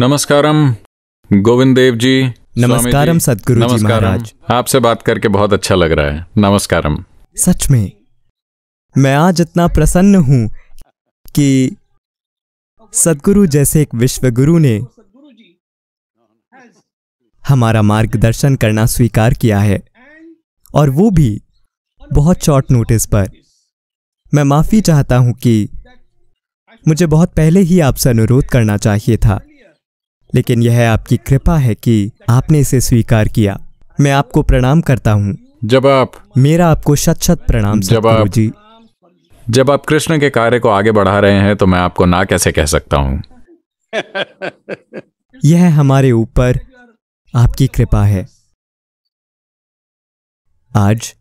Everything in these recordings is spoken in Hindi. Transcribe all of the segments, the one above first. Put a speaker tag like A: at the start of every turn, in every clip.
A: नमस्कारम गोविंद देव जी नमस्कारम सदगुरु महाराज आपसे बात करके बहुत अच्छा लग रहा है नमस्कारम
B: सच में मैं आज इतना प्रसन्न हूं कि सदगुरु जैसे एक विश्व गुरु ने हमारा मार्गदर्शन करना स्वीकार किया है और वो भी बहुत शॉर्ट नोटिस पर मैं माफ़ी चाहता हूं कि मुझे बहुत पहले ही आपसे अनुरोध करना चाहिए था लेकिन यह आपकी कृपा है कि आपने इसे स्वीकार किया मैं आपको प्रणाम करता हूँ जब आप मेरा आपको शत शत प्रणाम जब आप
A: जी जब आप कृष्ण के कार्य को आगे बढ़ा रहे हैं तो मैं आपको ना कैसे कह सकता हूँ
B: यह हमारे ऊपर आपकी कृपा है आज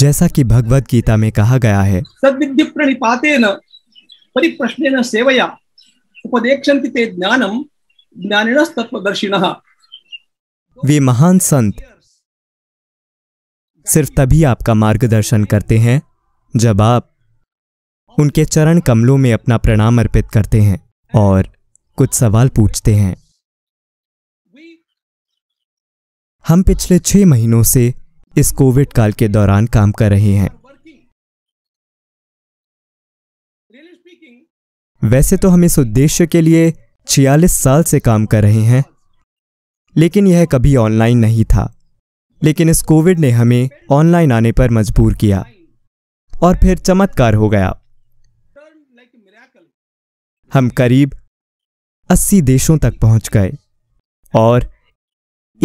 B: जैसा कि भगवत गीता में कहा गया है सदविद्य प्रणिपाते न परिप्रश्न सेवया वे महान संत सिर्फ तभी आपका मार्गदर्शन करते हैं जब आप उनके चरण कमलों में अपना प्रणाम अर्पित करते हैं और कुछ सवाल पूछते हैं हम पिछले छह महीनों से इस कोविड काल के दौरान काम कर रहे हैं वैसे तो हम इस उद्देश्य के लिए छियालीस साल से काम कर रहे हैं लेकिन यह कभी ऑनलाइन नहीं था लेकिन इस कोविड ने हमें ऑनलाइन आने पर मजबूर किया और फिर चमत्कार हो गया हम करीब 80 देशों तक पहुंच गए और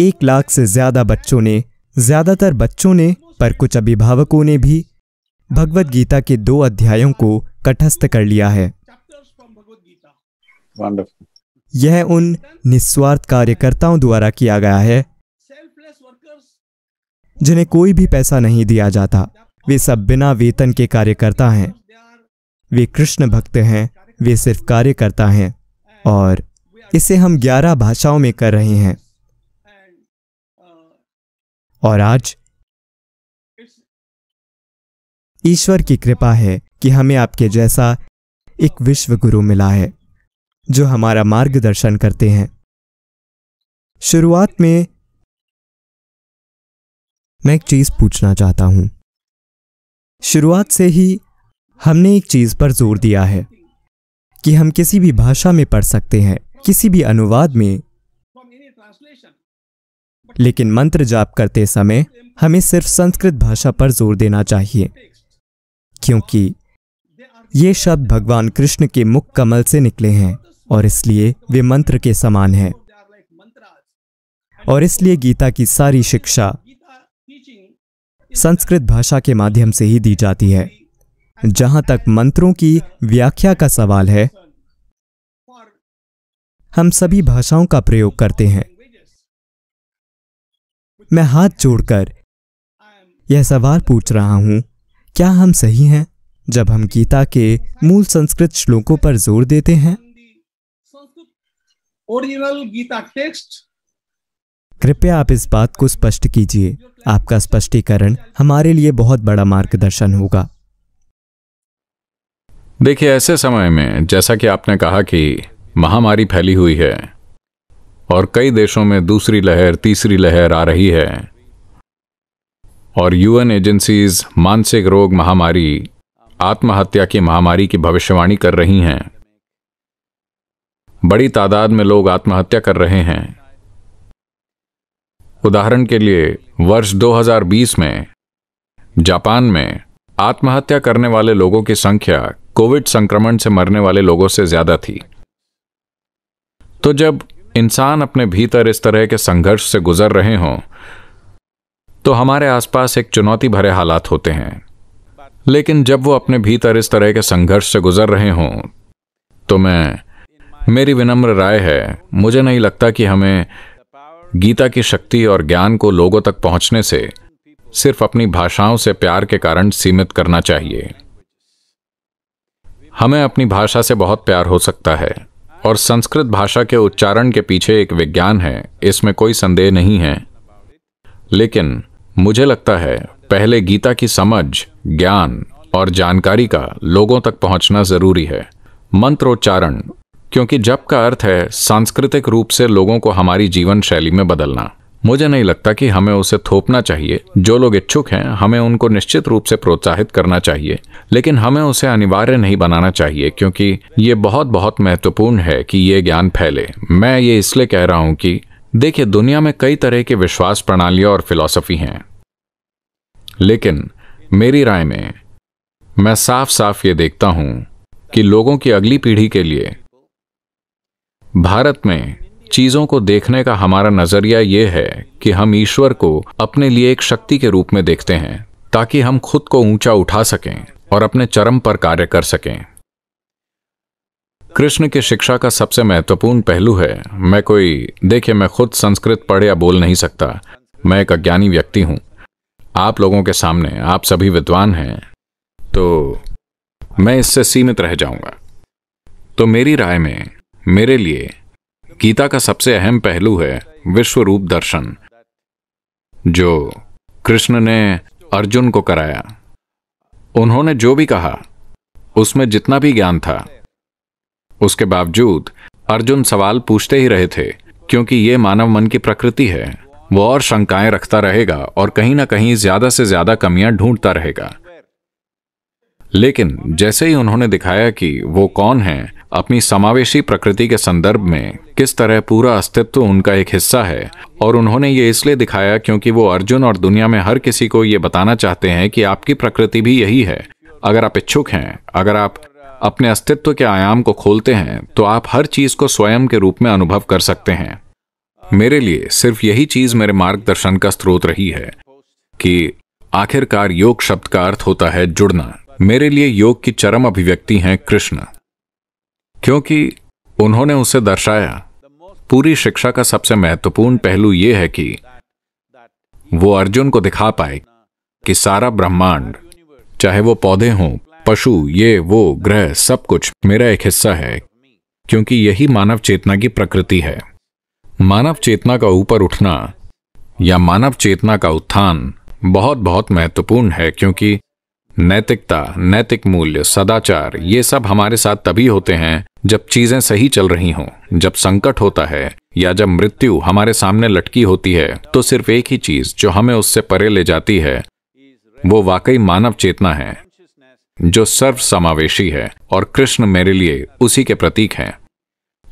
B: एक लाख से ज्यादा बच्चों ने ज्यादातर बच्चों ने पर कुछ अभिभावकों ने भी भगवत गीता के दो अध्यायों को कटस्थ कर लिया है
A: यह
B: उन निस्वार्थ कार्यकर्ताओं द्वारा किया गया है जिन्हें कोई भी पैसा नहीं दिया जाता वे सब बिना वेतन के कार्यकर्ता हैं वे कृष्ण भक्त हैं वे सिर्फ कार्यकर्ता हैं और इसे हम 11 भाषाओं में कर रहे हैं और आज ईश्वर की कृपा है कि हमें आपके जैसा एक विश्व गुरु मिला है जो हमारा मार्गदर्शन करते हैं शुरुआत में मैं एक चीज़ पूछना चाहता हूं शुरुआत से ही हमने एक चीज़ पर जोर दिया है कि हम किसी भी भाषा में पढ़ सकते हैं किसी भी अनुवाद में लेकिन मंत्र जाप करते समय हमें सिर्फ संस्कृत भाषा पर जोर देना चाहिए क्योंकि ये शब्द भगवान कृष्ण के मुख कमल से निकले हैं और इसलिए वे मंत्र के समान हैं और इसलिए गीता की सारी शिक्षा संस्कृत भाषा के माध्यम से ही दी जाती है जहां तक मंत्रों की व्याख्या का सवाल है हम सभी भाषाओं का प्रयोग करते हैं मैं हाथ जोड़कर यह सवाल पूछ रहा हूं क्या हम सही हैं जब हम गीता के मूल संस्कृत श्लोकों पर जोर देते हैं ओरिजिनल गीता टेक्स्ट कृपया आप इस बात को स्पष्ट कीजिए आपका स्पष्टीकरण हमारे लिए बहुत बड़ा मार्गदर्शन होगा
A: देखिए ऐसे समय में जैसा कि आपने कहा कि महामारी फैली हुई है और कई देशों में दूसरी लहर तीसरी लहर आ रही है और यूएन एजेंसीज मानसिक रोग महामारी आत्महत्या की महामारी की भविष्यवाणी कर रही हैं बड़ी तादाद में लोग आत्महत्या कर रहे हैं उदाहरण के लिए वर्ष 2020 में जापान में आत्महत्या करने वाले लोगों की संख्या कोविड संक्रमण से मरने वाले लोगों से ज्यादा थी तो जब इंसान अपने भीतर इस तरह के संघर्ष से गुजर रहे हों तो हमारे आसपास एक चुनौती भरे हालात होते हैं लेकिन जब वो अपने भीतर इस तरह के संघर्ष से गुजर रहे हों तो मैं मेरी विनम्र राय है मुझे नहीं लगता कि हमें गीता की शक्ति और ज्ञान को लोगों तक पहुंचने से सिर्फ अपनी भाषाओं से प्यार के कारण सीमित करना चाहिए हमें अपनी भाषा से बहुत प्यार हो सकता है और संस्कृत भाषा के उच्चारण के पीछे एक विज्ञान है इसमें कोई संदेह नहीं है लेकिन मुझे लगता है पहले गीता की समझ ज्ञान और जानकारी का लोगों तक पहुंचना जरूरी है मंत्रोच्चारण क्योंकि जप का अर्थ है सांस्कृतिक रूप से लोगों को हमारी जीवन शैली में बदलना मुझे नहीं लगता कि हमें उसे थोपना चाहिए जो लोग इच्छुक हैं हमें उनको निश्चित रूप से प्रोत्साहित करना चाहिए लेकिन हमें उसे अनिवार्य नहीं बनाना चाहिए क्योंकि ये बहुत बहुत महत्वपूर्ण है कि ये ज्ञान फैले मैं ये इसलिए कह रहा हूं कि देखिए दुनिया में कई तरह के विश्वास प्रणालियां और फिलॉसफी हैं लेकिन मेरी राय में मैं साफ साफ ये देखता हूं कि लोगों की अगली पीढ़ी के लिए भारत में चीजों को देखने का हमारा नजरिया ये है कि हम ईश्वर को अपने लिए एक शक्ति के रूप में देखते हैं ताकि हम खुद को ऊंचा उठा सकें और अपने चरम पर कार्य कर सकें कृष्ण की शिक्षा का सबसे महत्वपूर्ण पहलू है मैं कोई देखिए मैं खुद संस्कृत पढ़ या बोल नहीं सकता मैं एक अज्ञानी व्यक्ति हूं आप लोगों के सामने आप सभी विद्वान हैं तो मैं इससे सीमित रह जाऊंगा तो मेरी राय में मेरे लिए गीता का सबसे अहम पहलू है विश्व रूप दर्शन जो कृष्ण ने अर्जुन को कराया उन्होंने जो भी कहा उसमें जितना भी ज्ञान था उसके बावजूद अर्जुन सवाल पूछते ही रहे थे क्योंकि ये मानव मन की प्रकृति है वो और शंकाएं रखता रहेगा और कहीं ना कहीं ज्यादा से ज्यादा कमियां ढूंढता रहेगा लेकिन जैसे ही उन्होंने दिखाया कि वो कौन हैं, अपनी समावेशी प्रकृति के संदर्भ में किस तरह पूरा अस्तित्व उनका एक हिस्सा है और उन्होंने ये इसलिए दिखाया क्योंकि वो अर्जुन और दुनिया में हर किसी को ये बताना चाहते हैं कि आपकी प्रकृति भी यही है अगर आप इच्छुक हैं अगर आप अपने अस्तित्व के आयाम को खोलते हैं तो आप हर चीज को स्वयं के रूप में अनुभव कर सकते हैं मेरे लिए सिर्फ यही चीज मेरे मार्गदर्शन का स्रोत रही है कि आखिरकार योग शब्द का अर्थ होता है जुड़ना मेरे लिए योग की चरम अभिव्यक्ति हैं कृष्ण क्योंकि उन्होंने उसे दर्शाया पूरी शिक्षा का सबसे महत्वपूर्ण पहलू यह है कि वो अर्जुन को दिखा पाए कि सारा ब्रह्मांड चाहे वो पौधे हों पशु ये वो ग्रह सब कुछ मेरा एक हिस्सा है क्योंकि यही मानव चेतना की प्रकृति है मानव चेतना का ऊपर उठना या मानव चेतना का उत्थान बहुत बहुत महत्वपूर्ण है क्योंकि नैतिकता नैतिक मूल्य सदाचार ये सब हमारे साथ तभी होते हैं जब चीजें सही चल रही हों जब संकट होता है या जब मृत्यु हमारे सामने लटकी होती है तो सिर्फ एक ही चीज जो हमें उससे परे ले जाती है वो वाकई मानव चेतना है जो सर्व समावेशी है और कृष्ण मेरे लिए उसी के प्रतीक हैं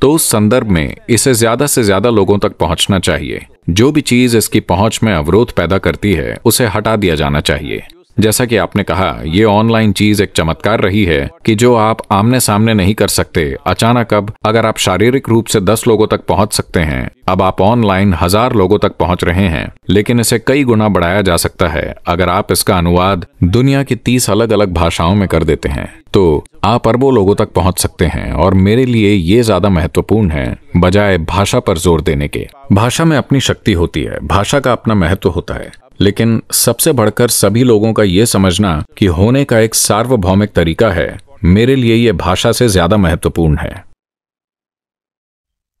A: तो उस संदर्भ में इसे ज्यादा से ज्यादा लोगों तक पहुंचना चाहिए जो भी चीज इसकी पहुंच में अवरोध पैदा करती है उसे हटा दिया जाना चाहिए जैसा कि आपने कहा ये ऑनलाइन चीज एक चमत्कार रही है कि जो आप आमने सामने नहीं कर सकते अचानक अब अगर आप शारीरिक रूप से दस लोगों तक पहुंच सकते हैं अब आप ऑनलाइन हजार लोगों तक पहुंच रहे हैं लेकिन इसे कई गुना बढ़ाया जा सकता है अगर आप इसका अनुवाद दुनिया की तीस अलग अलग भाषाओं में कर देते हैं तो आप अरबों लोगों तक पहुंच सकते हैं और मेरे लिए ये ज्यादा महत्वपूर्ण है बजाय भाषा पर जोर देने के भाषा में अपनी शक्ति होती है भाषा का अपना महत्व होता है लेकिन सबसे बढ़कर सभी लोगों का यह समझना कि होने का एक सार्वभौमिक तरीका है मेरे लिए यह भाषा से ज्यादा महत्वपूर्ण है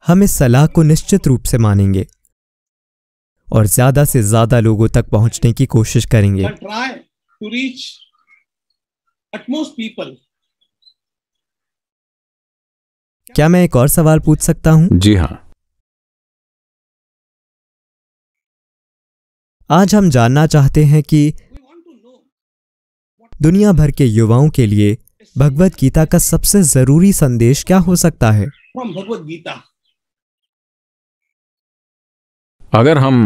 B: हम इस सलाह को निश्चित रूप से मानेंगे और ज्यादा से ज्यादा लोगों तक पहुंचने की कोशिश करेंगे क्या मैं एक और सवाल पूछ सकता हूं? जी हाँ आज हम जानना चाहते हैं कि दुनिया भर के युवाओं के लिए भगवत गीता का सबसे जरूरी संदेश क्या हो सकता है भगवत गीता अगर हम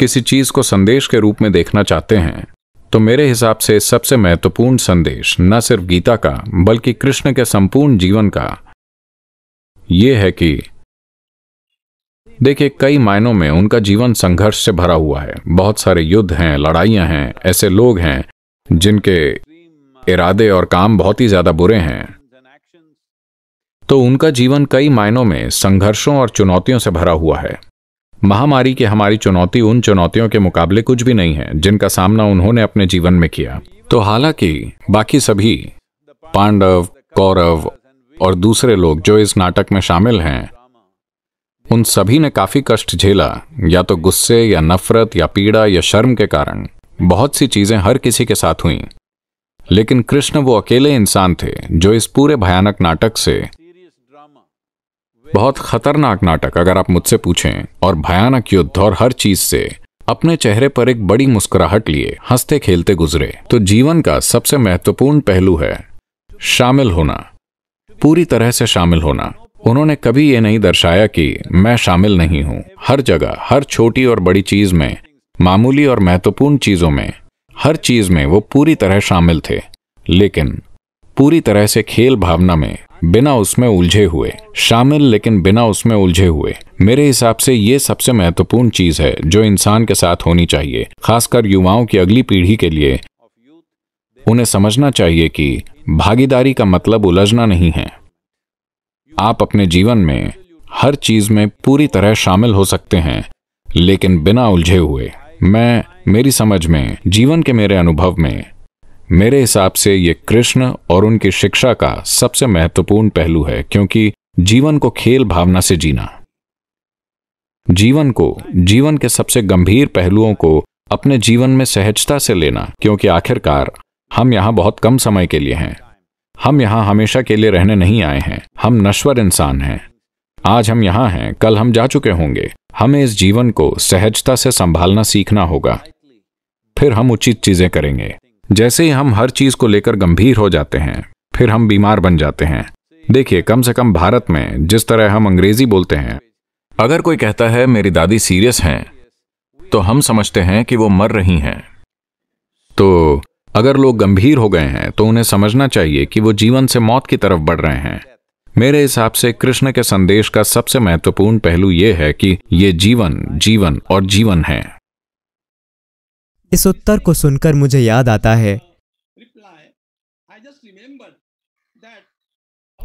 A: किसी चीज को संदेश के रूप में देखना चाहते हैं तो मेरे हिसाब से सबसे महत्वपूर्ण संदेश न सिर्फ गीता का बल्कि कृष्ण के संपूर्ण जीवन का यह है कि देखिए कई मायनों में उनका जीवन संघर्ष से भरा हुआ है बहुत सारे युद्ध हैं लड़ाइयां हैं ऐसे लोग हैं जिनके इरादे और काम बहुत ही ज्यादा बुरे हैं तो उनका जीवन कई मायनों में संघर्षों और चुनौतियों से भरा हुआ है महामारी की हमारी चुनौती उन चुनौतियों के मुकाबले कुछ भी नहीं है जिनका सामना उन्होंने अपने जीवन में किया तो हालांकि बाकी सभी पांडव कौरव और दूसरे लोग जो इस नाटक में शामिल हैं उन सभी ने काफी कष्ट झेला या तो गुस्से या नफरत या पीड़ा या शर्म के कारण बहुत सी चीजें हर किसी के साथ हुई लेकिन कृष्ण वो अकेले इंसान थे जो इस पूरे भयानक नाटक से बहुत खतरनाक नाटक अगर आप मुझसे पूछें और भयानक युद्ध और हर चीज से अपने चेहरे पर एक बड़ी मुस्कुराहट लिए हंसते खेलते गुजरे तो जीवन का सबसे महत्वपूर्ण पहलू है शामिल होना पूरी तरह से शामिल होना उन्होंने कभी ये नहीं दर्शाया कि मैं शामिल नहीं हूं हर जगह हर छोटी और बड़ी चीज में मामूली और महत्वपूर्ण चीजों में हर चीज में वो पूरी तरह शामिल थे लेकिन पूरी तरह से खेल भावना में बिना उसमें उलझे हुए शामिल लेकिन बिना उसमें उलझे हुए मेरे हिसाब से ये सबसे महत्वपूर्ण चीज है जो इंसान के साथ होनी चाहिए खासकर युवाओं की अगली पीढ़ी के लिए उन्हें समझना चाहिए कि भागीदारी का मतलब उलझना नहीं है आप अपने जीवन में हर चीज में पूरी तरह शामिल हो सकते हैं लेकिन बिना उलझे हुए मैं मेरी समझ में जीवन के मेरे अनुभव में मेरे हिसाब से ये कृष्ण और उनकी शिक्षा का सबसे महत्वपूर्ण पहलू है क्योंकि जीवन को खेल भावना से जीना जीवन को जीवन के सबसे गंभीर पहलुओं को अपने जीवन में सहजता से लेना क्योंकि आखिरकार हम यहां बहुत कम समय के लिए हैं हम यहाँ हमेशा के लिए रहने नहीं आए हैं हम नश्वर इंसान हैं आज हम यहाँ हैं कल हम जा चुके होंगे हमें इस जीवन को सहजता से संभालना सीखना होगा फिर हम उचित चीजें करेंगे जैसे ही हम हर चीज को लेकर गंभीर हो जाते हैं फिर हम बीमार बन जाते हैं देखिए कम से कम भारत में जिस तरह हम अंग्रेजी बोलते हैं अगर कोई कहता है मेरी दादी सीरियस हैं तो हम समझते हैं कि वो मर रही हैं तो अगर लोग गंभीर हो गए हैं तो उन्हें समझना चाहिए कि वो जीवन से मौत की तरफ बढ़ रहे हैं मेरे हिसाब से कृष्ण के संदेश का सबसे महत्वपूर्ण पहलू यह है कि ये जीवन जीवन और जीवन है
B: इस उत्तर को सुनकर मुझे याद आता है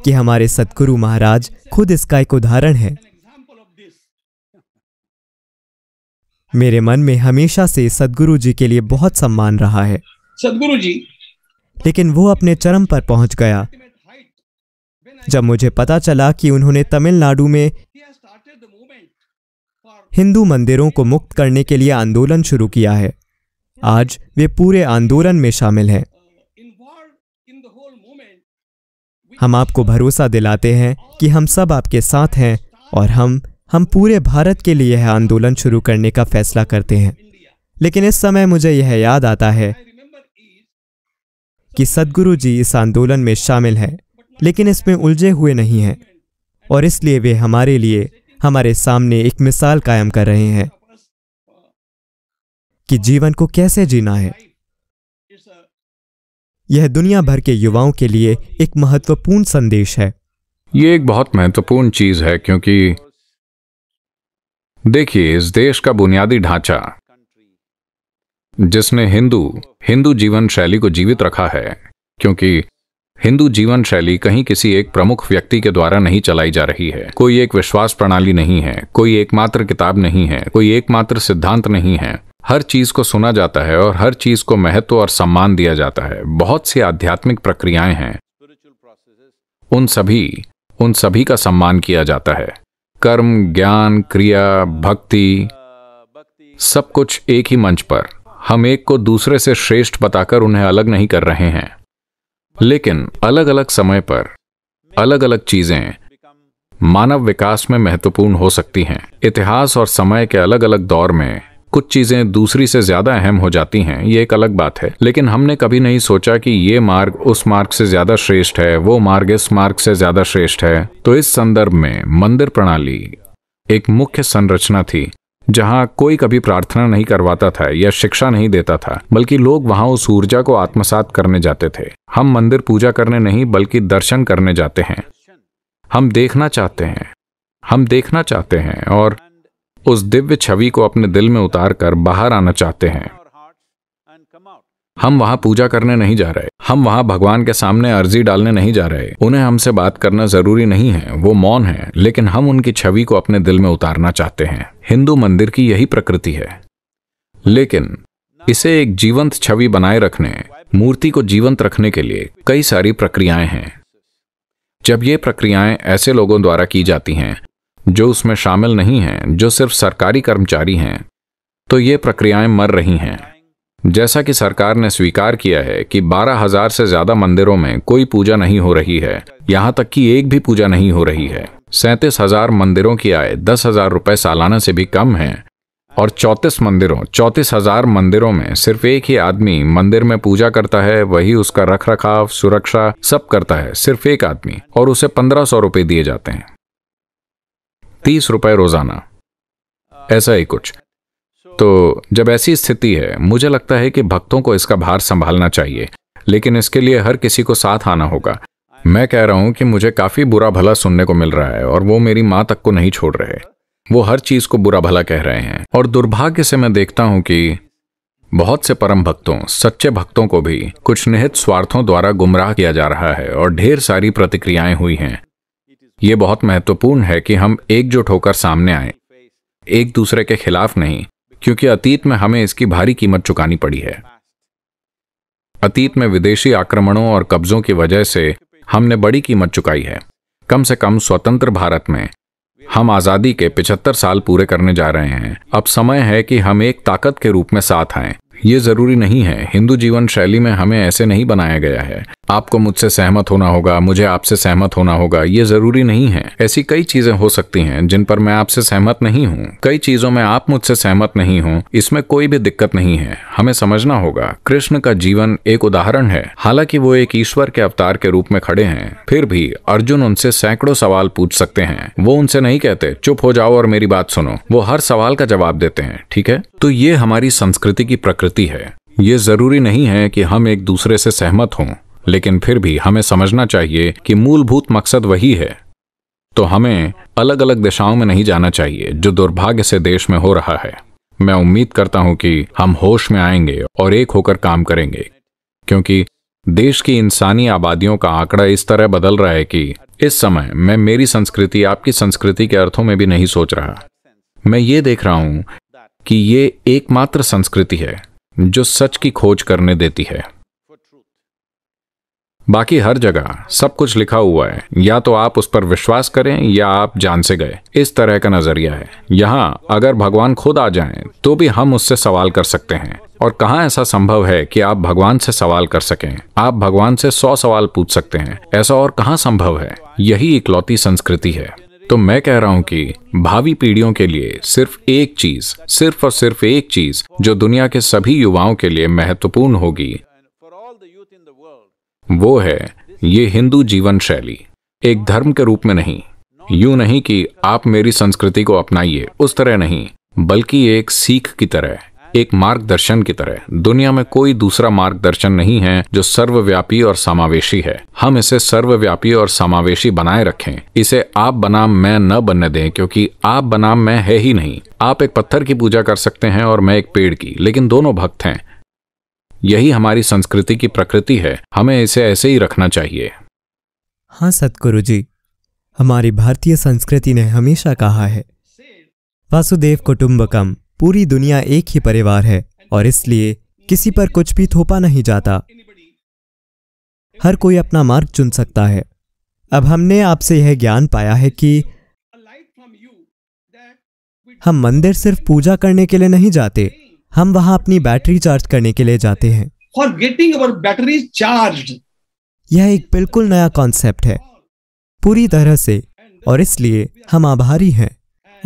B: कि हमारे सदगुरु महाराज खुद इसका एक उदाहरण है मेरे मन में हमेशा से सदगुरु जी के लिए बहुत सम्मान रहा है सदगुरु जी लेकिन वो अपने चरम पर पहुंच गया जब मुझे पता चला कि उन्होंने तमिलनाडु में हिंदू मंदिरों को मुक्त करने के लिए आंदोलन शुरू किया है आज वे पूरे आंदोलन में शामिल हैं हम आपको भरोसा दिलाते हैं कि हम सब आपके साथ हैं और हम हम पूरे भारत के लिए यह आंदोलन शुरू करने का फैसला करते हैं लेकिन इस समय मुझे यह याद आता है कि सदगुरु जी इस आंदोलन में शामिल हैं लेकिन इसमें उलझे हुए नहीं हैं और इसलिए वे हमारे लिए हमारे सामने एक मिसाल कायम कर रहे हैं कि जीवन को कैसे जीना है यह दुनिया भर के युवाओं के लिए एक महत्वपूर्ण संदेश है
A: ये एक बहुत महत्वपूर्ण चीज है क्योंकि देखिए इस देश का बुनियादी ढांचा जिसने हिंदू हिंदू जीवन शैली को जीवित रखा है क्योंकि हिंदू जीवन शैली कहीं किसी एक प्रमुख व्यक्ति के द्वारा नहीं चलाई जा रही है कोई एक विश्वास प्रणाली नहीं है कोई एकमात्र किताब नहीं है कोई एकमात्र सिद्धांत नहीं है हर चीज को सुना जाता है और हर चीज को महत्व और सम्मान दिया जाता है बहुत सी आध्यात्मिक प्रक्रियाएं हैं उन सभी उन सभी का सम्मान किया जाता है कर्म ज्ञान क्रिया भक्ति सब कुछ एक ही मंच पर हम एक को दूसरे से श्रेष्ठ बताकर उन्हें अलग नहीं कर रहे हैं लेकिन अलग अलग समय पर अलग अलग चीजें मानव विकास में महत्वपूर्ण हो सकती हैं इतिहास और समय के अलग अलग दौर में कुछ चीजें दूसरी से ज्यादा अहम हो जाती हैं ये एक अलग बात है लेकिन हमने कभी नहीं सोचा कि ये मार्ग उस मार्ग से ज्यादा श्रेष्ठ है वो मार्ग इस मार्ग से ज्यादा श्रेष्ठ है तो इस संदर्भ में मंदिर प्रणाली एक मुख्य संरचना थी जहाँ कोई कभी प्रार्थना नहीं करवाता था या शिक्षा नहीं देता था बल्कि लोग वहाँ उस ऊर्जा को आत्मसात करने जाते थे हम मंदिर पूजा करने नहीं बल्कि दर्शन करने जाते हैं हम देखना चाहते हैं हम देखना चाहते हैं और उस दिव्य छवि को अपने दिल में उतार कर बाहर आना चाहते हैं हम वहाँ पूजा करने नहीं जा रहे हम वहाँ भगवान के सामने अर्जी डालने नहीं जा रहे उन्हें हमसे बात करना जरूरी नहीं है वो मौन है लेकिन हम उनकी छवि को अपने दिल में उतारना चाहते हैं हिंदू मंदिर की यही प्रकृति है लेकिन इसे एक जीवंत छवि बनाए रखने मूर्ति को जीवंत रखने के लिए कई सारी प्रक्रियाएं हैं जब ये प्रक्रियाएं ऐसे लोगों द्वारा की जाती हैं जो उसमें शामिल नहीं हैं जो सिर्फ सरकारी कर्मचारी हैं तो ये प्रक्रियाएं मर रही हैं जैसा कि सरकार ने स्वीकार किया है कि 12,000 से ज्यादा मंदिरों में कोई पूजा नहीं हो रही है यहाँ तक कि एक भी पूजा नहीं हो रही है सैंतीस हजार मंदिरों की आय दस हजार रुपए सालाना से भी कम है और चौंतीस मंदिरों चौतीस हजार मंदिरों में सिर्फ एक ही आदमी मंदिर में पूजा करता है वही उसका रख रखाव सुरक्षा सब करता है सिर्फ एक आदमी और उसे पंद्रह सौ रुपए दिए जाते हैं तीस रुपए रोजाना ऐसा ही कुछ तो जब ऐसी स्थिति है मुझे लगता है कि भक्तों को इसका भार संभालना चाहिए लेकिन इसके लिए हर किसी को साथ आना होगा मैं कह रहा हूं कि मुझे काफी बुरा भला सुनने को मिल रहा है और वो मेरी माँ तक को नहीं छोड़ रहे वो हर चीज को बुरा भला कह रहे हैं और दुर्भाग्य से मैं देखता हूं कि बहुत से परम भक्तों सच्चे भक्तों को भी कुछ निहित स्वार्थों द्वारा गुमराह किया जा रहा है और ढेर सारी प्रतिक्रियाएं हुई हैं ये बहुत महत्वपूर्ण है कि हम एकजुट होकर सामने आए एक दूसरे के खिलाफ नहीं क्योंकि अतीत में हमें इसकी भारी कीमत चुकानी पड़ी है अतीत में विदेशी आक्रमणों और कब्जों की वजह से हमने बड़ी कीमत चुकाई है कम से कम स्वतंत्र भारत में हम आज़ादी के 75 साल पूरे करने जा रहे हैं अब समय है कि हम एक ताकत के रूप में साथ आए ये ज़रूरी नहीं है हिंदू जीवन शैली में हमें ऐसे नहीं बनाया गया है आपको मुझसे सहमत होना होगा मुझे आपसे सहमत होना होगा ये जरूरी नहीं है ऐसी कई चीजें हो सकती हैं जिन पर मैं आपसे सहमत नहीं हूँ कई चीजों में आप मुझसे सहमत नहीं हूँ इसमें कोई भी दिक्कत नहीं है हमें समझना होगा कृष्ण का जीवन एक उदाहरण है हालांकि वो एक ईश्वर के अवतार के रूप में खड़े हैं फिर भी अर्जुन उनसे सैकड़ों सवाल पूछ सकते हैं वो उनसे नहीं कहते चुप हो जाओ और मेरी बात सुनो वो हर सवाल का जवाब देते हैं ठीक है तो ये हमारी संस्कृति की प्रकृति है ये जरूरी नहीं है कि हम एक दूसरे से सहमत हों लेकिन फिर भी हमें समझना चाहिए कि मूलभूत मकसद वही है तो हमें अलग अलग दिशाओं में नहीं जाना चाहिए जो दुर्भाग्य से देश में हो रहा है मैं उम्मीद करता हूं कि हम होश में आएंगे और एक होकर काम करेंगे क्योंकि देश की इंसानी आबादियों का आंकड़ा इस तरह बदल रहा है कि इस समय मैं मेरी संस्कृति आपकी संस्कृति के अर्थों में भी नहीं सोच रहा मैं ये देख रहा हूं कि ये एकमात्र संस्कृति है जो सच की खोज करने देती है बाकी हर जगह सब कुछ लिखा हुआ है या तो आप उस पर विश्वास करें या आप जान से गए इस तरह का नजरिया है यहाँ अगर भगवान खुद आ जाए तो भी हम उससे सवाल कर सकते हैं और कहाँ ऐसा संभव है कि आप भगवान से सवाल कर सकें आप भगवान से सौ सवाल पूछ सकते हैं ऐसा और कहाँ संभव है यही इकलौती संस्कृति है तो मैं कह रहा हूं कि भावी पीढ़ियों के लिए सिर्फ एक चीज सिर्फ और सिर्फ एक चीज जो दुनिया के सभी युवाओं के लिए महत्वपूर्ण होगी वो है ये हिंदू जीवन शैली एक धर्म के रूप में नहीं यू नहीं कि आप मेरी संस्कृति को अपनाइए उस तरह नहीं बल्कि एक सीख की तरह एक मार्गदर्शन की तरह दुनिया में कोई दूसरा मार्गदर्शन नहीं है जो सर्वव्यापी और समावेशी है हम इसे सर्वव्यापी और समावेशी बनाए रखें इसे आप बनाम मैं न बनने दें क्योंकि आप बनाम मैं है ही नहीं आप एक पत्थर की पूजा कर सकते हैं और मैं एक पेड़ की लेकिन दोनों भक्त हैं यही हमारी संस्कृति की प्रकृति है हमें इसे ऐसे ही रखना चाहिए
B: हाँ सतगुरु जी हमारी भारतीय संस्कृति ने हमेशा कहा है वासुदेव कुटुम्बकम पूरी दुनिया एक ही परिवार है और इसलिए किसी पर कुछ भी थोपा नहीं जाता हर कोई अपना मार्ग चुन सकता है अब हमने आपसे यह ज्ञान पाया है कि हम मंदिर सिर्फ पूजा करने के लिए नहीं जाते हम वहां अपनी बैटरी चार्ज करने के लिए जाते हैं for getting our battery charge यह एक बिल्कुल नया कॉन्सेप्ट है पूरी तरह से और इसलिए हम आभारी हैं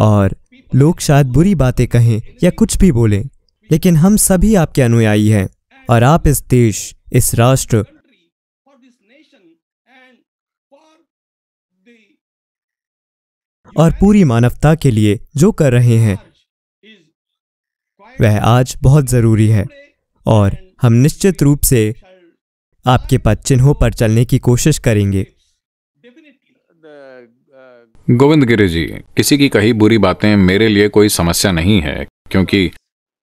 B: और लोग शायद बुरी बातें कहें या कुछ भी बोलें लेकिन हम सभी आपके अनुयायी हैं और आप इस देश इस राष्ट्र और पूरी मानवता के लिए जो कर रहे हैं वह आज बहुत ज़रूरी है और हम निश्चित रूप से आपके पद चिन्हों पर चलने की कोशिश करेंगे गोविंद
A: गिरी जी किसी की कही बुरी बातें मेरे लिए कोई समस्या नहीं है क्योंकि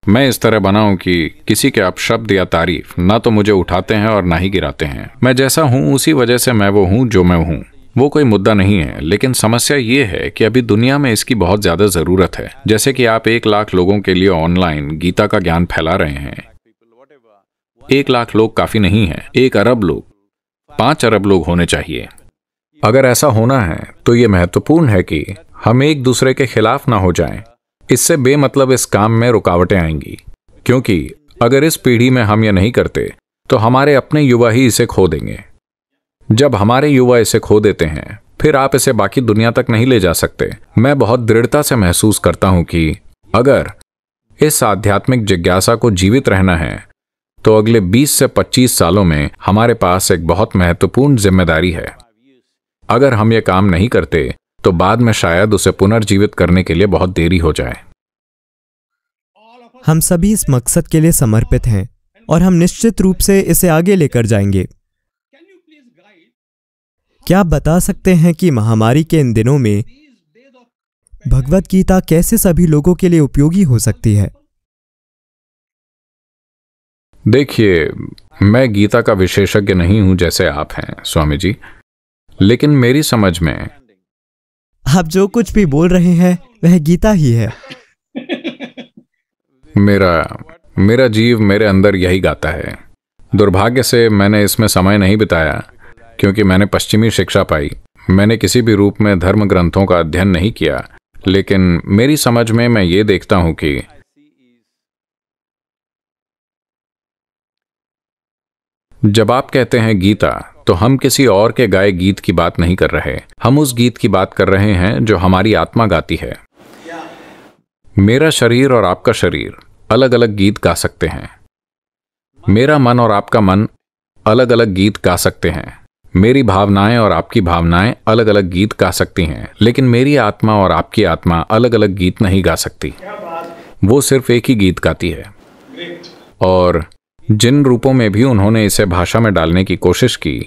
A: मैं इस तरह बना हूं कि किसी के आप शब्द या तारीफ ना तो मुझे उठाते हैं और ना ही गिराते हैं मैं जैसा हूं उसी वजह से मैं वो हूं जो मैं हूं वो कोई मुद्दा नहीं है लेकिन समस्या ये है कि अभी दुनिया में इसकी बहुत ज़्यादा ज़रूरत है जैसे कि आप एक लाख लोगों के लिए ऑनलाइन गीता का ज्ञान फैला रहे हैं एक लाख लोग काफ़ी नहीं है एक अरब लोग पांच अरब लोग होने चाहिए अगर ऐसा होना है तो ये महत्वपूर्ण है कि हम एक दूसरे के खिलाफ ना हो जाएं। इससे बेमतलब इस काम में रुकावटें आएंगी क्योंकि अगर इस पीढ़ी में हम ये नहीं करते तो हमारे अपने युवा ही इसे खो देंगे जब हमारे युवा इसे खो देते हैं फिर आप इसे बाकी दुनिया तक नहीं ले जा सकते मैं बहुत दृढ़ता से महसूस करता हूं कि अगर इस आध्यात्मिक जिज्ञासा को जीवित रहना है तो अगले 20 से 25 सालों में हमारे पास एक बहुत महत्वपूर्ण जिम्मेदारी है अगर हम ये काम नहीं करते तो बाद में शायद उसे पुनर्जीवित करने के लिए बहुत देरी हो जाए
B: हम सभी इस मकसद के लिए समर्पित हैं और हम निश्चित रूप से इसे आगे लेकर जाएंगे क्या आप बता सकते हैं कि महामारी के इन दिनों में भगवत गीता कैसे सभी लोगों के लिए उपयोगी हो सकती है
A: देखिए मैं गीता का विशेषज्ञ नहीं हूं जैसे आप हैं स्वामी जी लेकिन मेरी समझ में
B: आप जो कुछ भी बोल रहे हैं वह गीता ही है
A: मेरा मेरा जीव मेरे अंदर यही गाता है दुर्भाग्य से मैंने इसमें समय नहीं बिताया क्योंकि मैंने पश्चिमी शिक्षा पाई मैंने किसी भी रूप में धर्म ग्रंथों का अध्ययन नहीं किया लेकिन मेरी समझ में मैं ये देखता हूं कि जब आप कहते हैं गीता तो हम किसी और के गाए गीत की बात नहीं कर रहे हम उस गीत की बात कर रहे हैं जो हमारी आत्मा गाती है मेरा शरीर और आपका शरीर अलग अलग गीत गा सकते हैं मेरा मन और आपका मन अलग अलग गीत गा सकते हैं मेरी भावनाएं और आपकी भावनाएं अलग अलग गीत गा सकती हैं लेकिन मेरी आत्मा और आपकी आत्मा अलग अलग गीत नहीं गा सकती वो सिर्फ एक ही गीत गाती है और जिन रूपों में भी उन्होंने इसे भाषा में डालने की कोशिश की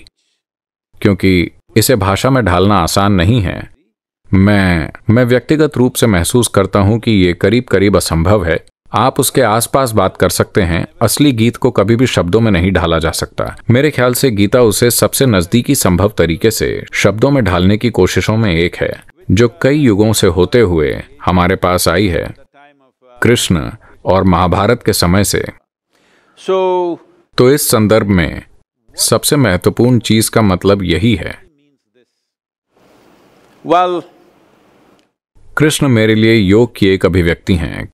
A: क्योंकि इसे भाषा में ढालना आसान नहीं है मैं मैं व्यक्तिगत रूप से महसूस करता हूं कि ये करीब करीब असंभव है आप उसके आसपास बात कर सकते हैं असली गीत को कभी भी शब्दों में नहीं ढाला जा सकता मेरे ख्याल से गीता उसे सबसे नजदीकी संभव तरीके से शब्दों में ढालने की कोशिशों में एक है जो कई युगों से होते हुए हमारे पास आई है कृष्ण और महाभारत के समय से so, तो इस संदर्भ में सबसे महत्वपूर्ण चीज का मतलब यही है well, कृष्ण मेरे लिए योग की एक अभिव्यक्ति हैं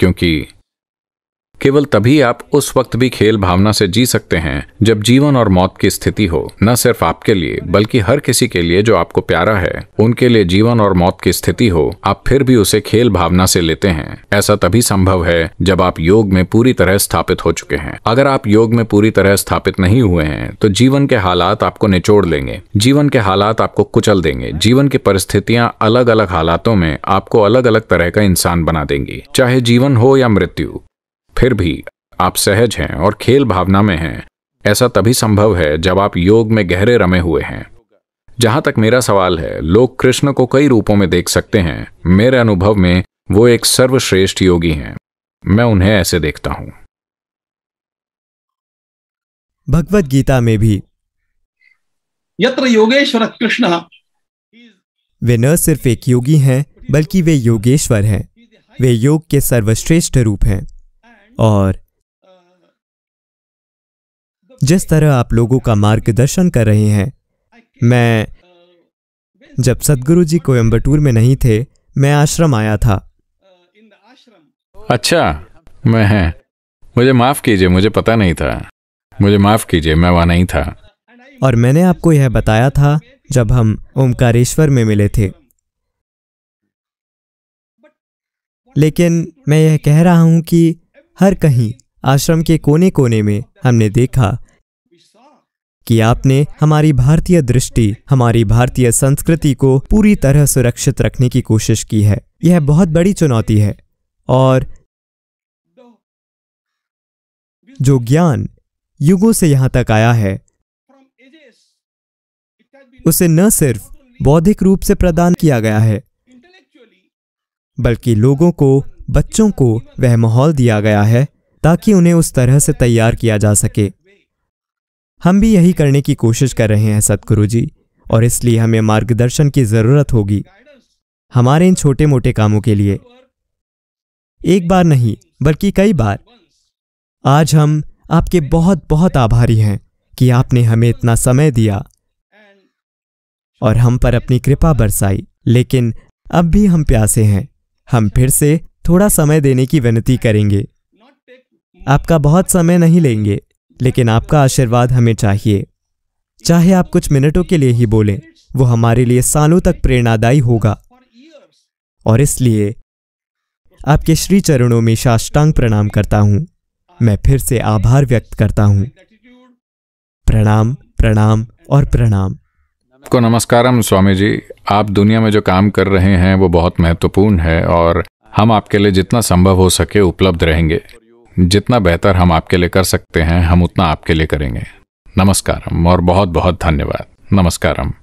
A: क्योंकि केवल तभी आप उस वक्त भी खेल भावना से जी सकते हैं जब जीवन और मौत की स्थिति हो न सिर्फ आपके लिए बल्कि हर किसी के लिए जो आपको प्यारा है उनके लिए जीवन और मौत की स्थिति हो आप फिर भी उसे खेल भावना से लेते हैं ऐसा तभी संभव है जब आप योग में पूरी तरह स्थापित हो चुके हैं अगर आप योग में पूरी तरह स्थापित नहीं हुए हैं तो जीवन के हालात आपको निचोड़ लेंगे जीवन के हालात आपको कुचल देंगे जीवन की परिस्थितियाँ अलग अलग हालातों में आपको अलग अलग तरह का इंसान बना देंगी चाहे जीवन हो या मृत्यु फिर भी आप सहज हैं और खेल भावना में हैं ऐसा तभी संभव है जब आप योग में गहरे रमे हुए हैं जहां तक मेरा सवाल है लोग कृष्ण को कई रूपों में देख सकते हैं मेरे अनुभव में वो एक सर्वश्रेष्ठ योगी हैं मैं
B: उन्हें ऐसे देखता हूं भगवत गीता में भी यत्र योगेश्वर कृष्ण वे न सिर्फ एक योगी हैं बल्कि वे योगेश्वर हैं वे योग के सर्वश्रेष्ठ रूप हैं और जिस तरह आप लोगों का मार्गदर्शन कर रहे हैं मैं जब सदगुरु जी कोयम्बटूर में नहीं थे मैं आश्रम आया था अच्छा
A: मैं है मुझे माफ कीजिए मुझे पता नहीं था मुझे माफ कीजिए मैं वहां नहीं था
B: और मैंने आपको यह बताया था जब हम ओमकारेश्वर में मिले थे लेकिन मैं यह कह रहा हूं कि हर कहीं आश्रम के कोने कोने में हमने देखा कि आपने हमारी भारतीय दृष्टि हमारी भारतीय संस्कृति को पूरी तरह सुरक्षित रखने की कोशिश की है यह बहुत बड़ी चुनौती है और जो ज्ञान युगों से यहां तक आया है उसे न सिर्फ बौद्धिक रूप से प्रदान किया गया है बल्कि लोगों को बच्चों को वह माहौल दिया गया है ताकि उन्हें उस तरह से तैयार किया जा सके हम भी यही करने की कोशिश कर रहे हैं सतगुरु जी और इसलिए हमें मार्गदर्शन की ज़रूरत होगी हमारे इन छोटे मोटे कामों के लिए एक बार नहीं बल्कि कई बार आज हम आपके बहुत बहुत आभारी हैं कि आपने हमें इतना समय दिया और हम पर अपनी कृपा बरसाई लेकिन अब भी हम प्यासे हैं हम फिर से थोड़ा समय देने की विनती करेंगे आपका बहुत समय नहीं लेंगे लेकिन आपका आशीर्वाद हमें चाहिए चाहे आप कुछ मिनटों के लिए ही बोलें वो हमारे लिए सालों तक प्रेरणादायी होगा और इसलिए आपके श्री चरणों में साष्टांग प्रणाम करता हूं मैं फिर से आभार व्यक्त करता हूं प्रणाम प्रणाम और प्रणाम
A: को नमस्कारम स्वामी जी आप दुनिया में जो काम कर रहे हैं वो बहुत महत्वपूर्ण है और हम आपके लिए जितना संभव हो सके उपलब्ध रहेंगे जितना बेहतर हम आपके लिए कर सकते हैं हम उतना आपके लिए करेंगे नमस्कारम और बहुत बहुत धन्यवाद नमस्कारम